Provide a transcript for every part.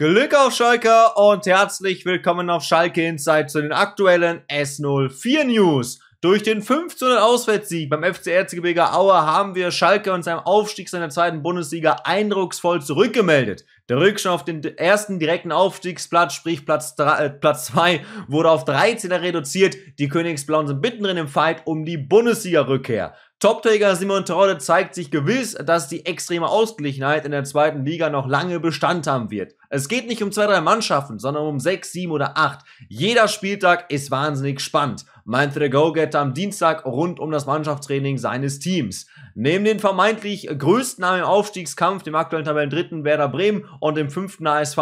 Glück auf Schalke und herzlich willkommen auf Schalke Inside zu den aktuellen S04 News. Durch den 15. Auswärtssieg beim FC Erzgebirge Aue haben wir Schalke und seinem Aufstieg seiner zweiten Bundesliga eindrucksvoll zurückgemeldet. Der Rückstand auf den ersten direkten Aufstiegsplatz, sprich Platz 3, äh, Platz 2, wurde auf 13er reduziert. Die Königsblauen sind mittendrin im Fight um die Bundesliga-Rückkehr. Topträger Simon Terodde zeigt sich gewiss, dass die extreme Ausgeglichenheit in der zweiten Liga noch lange Bestand haben wird. Es geht nicht um zwei, drei Mannschaften, sondern um sechs, sieben oder acht. Jeder Spieltag ist wahnsinnig spannend meinte der Go-Getter am Dienstag rund um das Mannschaftstraining seines Teams. Neben den vermeintlich größten Namen im Aufstiegskampf, dem aktuellen Tabellen dritten Werder Bremen und dem fünften ASV,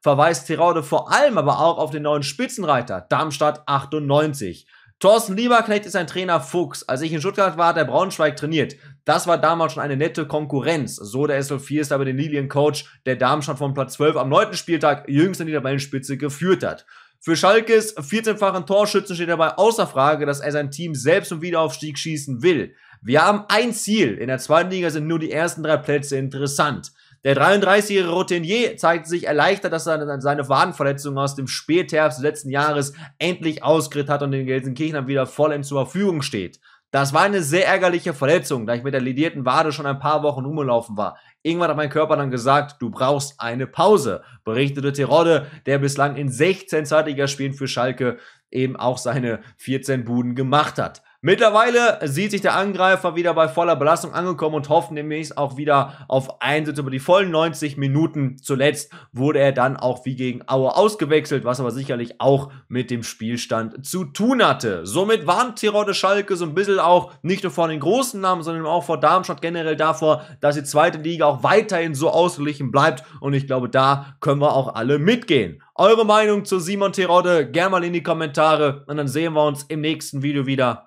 verweist Terode vor allem aber auch auf den neuen Spitzenreiter Darmstadt 98. Thorsten Lieberknecht ist ein Trainer Fuchs. Als ich in Stuttgart war, hat der Braunschweig trainiert. Das war damals schon eine nette Konkurrenz. So der sl 4 ist aber den Lilien-Coach, der Darmstadt vom Platz 12 am neunten Spieltag jüngst an die Tabellenspitze geführt hat. Für Schalkes 14-fachen Torschützen steht dabei außer Frage, dass er sein Team selbst zum Wiederaufstieg schießen will. Wir haben ein Ziel. In der zweiten Liga sind nur die ersten drei Plätze interessant. Der 33-jährige Rotinier zeigt sich erleichtert, dass er seine Wadenverletzung aus dem Spätherbst letzten Jahres endlich auskritt hat und den Gelsenkirchenern wieder voll zur Verfügung steht. Das war eine sehr ärgerliche Verletzung, da ich mit der ledierten Wade schon ein paar Wochen umgelaufen war. Irgendwann hat mein Körper dann gesagt, du brauchst eine Pause, berichtete Terodde, der bislang in 16 Zweitligaspielen für Schalke eben auch seine 14 Buden gemacht hat. Mittlerweile sieht sich der Angreifer wieder bei voller Belastung angekommen und hofft demnächst auch wieder auf Einsatz über die vollen 90 Minuten. Zuletzt wurde er dann auch wie gegen Aue ausgewechselt, was aber sicherlich auch mit dem Spielstand zu tun hatte. Somit warnt Tirode Schalke so ein bisschen auch nicht nur vor den großen Namen, sondern auch vor Darmstadt generell davor, dass die zweite Liga auch weiterhin so ausgeglichen bleibt und ich glaube, da können wir auch alle mitgehen. Eure Meinung zu Simon Terodde gerne mal in die Kommentare und dann sehen wir uns im nächsten Video wieder.